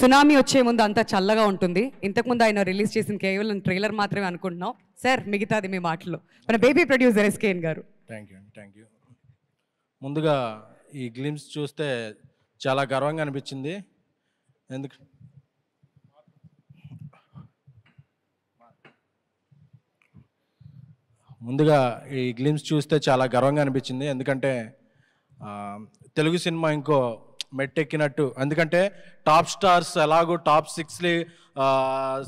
tsunami వచ్చే ముందు అంతా చల్లగా ఉంటుంది ఇంతకుముందు ఆయన రిలీజ్ చేసిన కేవలం ట్రైలర్ మాత్రమే అనుకుంటున్నాం సార్ మిగతాది మీ మాటలు మన బేబీ ప్రొడ్యూసర్ ఎస్కేఎన్ గారు థ్యాంక్ యూ థ్యాంక్ యూ ముందుగా ఈ గ్లిమ్స్ చూస్తే చాలా గర్వంగా అనిపించింది ఎందుకు ముందుగా ఈ గ్లిమ్స్ చూస్తే చాలా గర్వంగా అనిపించింది ఎందుకంటే తెలుగు సినిమా ఇంకో మెట్టెక్కినట్టు ఎందుకంటే టాప్ స్టార్స్ ఎలాగో టాప్ సిక్స్ లీ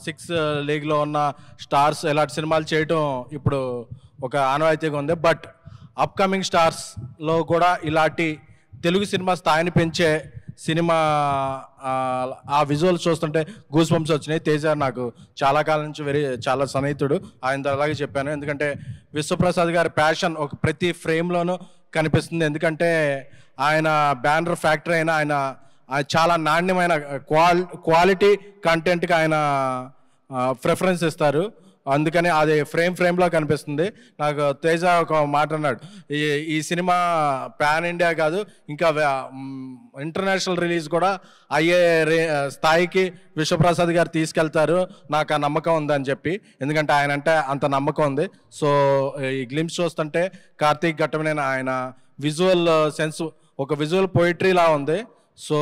సిక్స్ లీగ్లో ఉన్న స్టార్స్ ఇలాంటి సినిమాలు చేయటం ఇప్పుడు ఒక ఆనవాయితీగా ఉంది బట్ అప్కమింగ్ స్టార్స్లో కూడా ఇలాంటి తెలుగు సినిమా స్థాయిని పెంచే సినిమా ఆ విజువల్స్ చూస్తుంటే గూస్ బంప్స్ వచ్చినాయి తేజ నాకు చాలా కాలం నుంచి వెరీ చాలా సన్నిహితుడు ఆయన అలాగే చెప్పాను ఎందుకంటే విశ్వప్రసాద్ గారి ప్యాషన్ ఒక ప్రతి ఫ్రేమ్లోనూ కనిపిస్తుంది ఎందుకంటే ఆయన బ్యానర్ ఫ్యాక్టరీ అయినా ఆయన చాలా నాణ్యమైన క్వాలిటీ కంటెంట్కి ఆయన ప్రిఫరెన్స్ ఇస్తారు అందుకని అది ఫ్రేమ్ ఫ్రేమ్లో కనిపిస్తుంది నాకు తేజ ఒక మాట అన్నాడు ఈ ఈ సినిమా పాన్ ఇండియా కాదు ఇంకా ఇంటర్నేషనల్ రిలీజ్ కూడా అయ్యే స్థాయికి విశ్వప్రసాద్ గారు తీసుకెళ్తారు నాకు ఆ నమ్మకం ఉందని చెప్పి ఎందుకంటే ఆయన అంటే అంత నమ్మకం ఉంది సో ఈ గ్లిమ్స్ చూస్తుంటే కార్తీక్ ఘట్టమైన ఆయన విజువల్ సెన్స్ ఒక విజువల్ లా ఉంది సో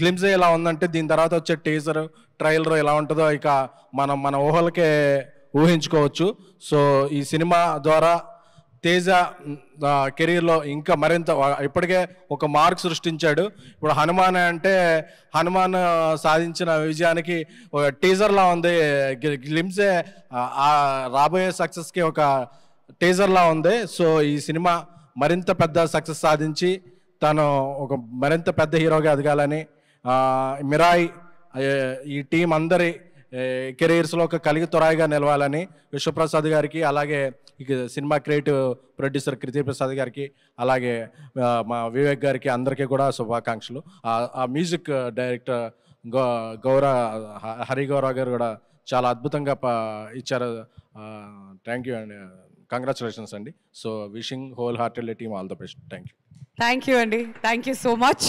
గ్లిమ్స్ ఎలా ఉందంటే దీని తర్వాత వచ్చే టీజర్ ట్రైలర్ ఎలా ఉంటుందో ఇక మనం మన ఊహలకే ఊహించుకోవచ్చు సో ఈ సినిమా ద్వారా తేజ కెరీర్లో ఇంకా మరింత ఇప్పటికే ఒక మార్క్ సృష్టించాడు ఇప్పుడు హనుమాన్ అంటే హనుమాన్ సాధించిన విజయానికి టీజర్లా ఉంది గ్లిమ్సే రాబోయే సక్సెస్కి ఒక టీజర్లా ఉంది సో ఈ సినిమా మరింత పెద్ద సక్సెస్ సాధించి తను ఒక మరింత పెద్ద హీరోగా ఎదగాలని మిరాయ్ ఈ టీం అందరి కెరీర్స్లో ఒక కలిగి తొరాయిగా నిలవాలని విశ్వప్రసాద్ గారికి అలాగే సినిమా క్రియేటివ్ ప్రొడ్యూసర్ కృతి ప్రసాద్ గారికి అలాగే మా వివేక్ గారికి అందరికీ కూడా శుభాకాంక్షలు ఆ మ్యూజిక్ డైరెక్టర్ గౌ గౌర హరి గౌరవ్ గారు కూడా చాలా అద్భుతంగా ఇచ్చారు థ్యాంక్ యూ అండి కంగ్రాచులేషన్స్ అండి so wishing wholehearted team all the best thank you thank you అండి థ్యాంక్ యూ సో మచ్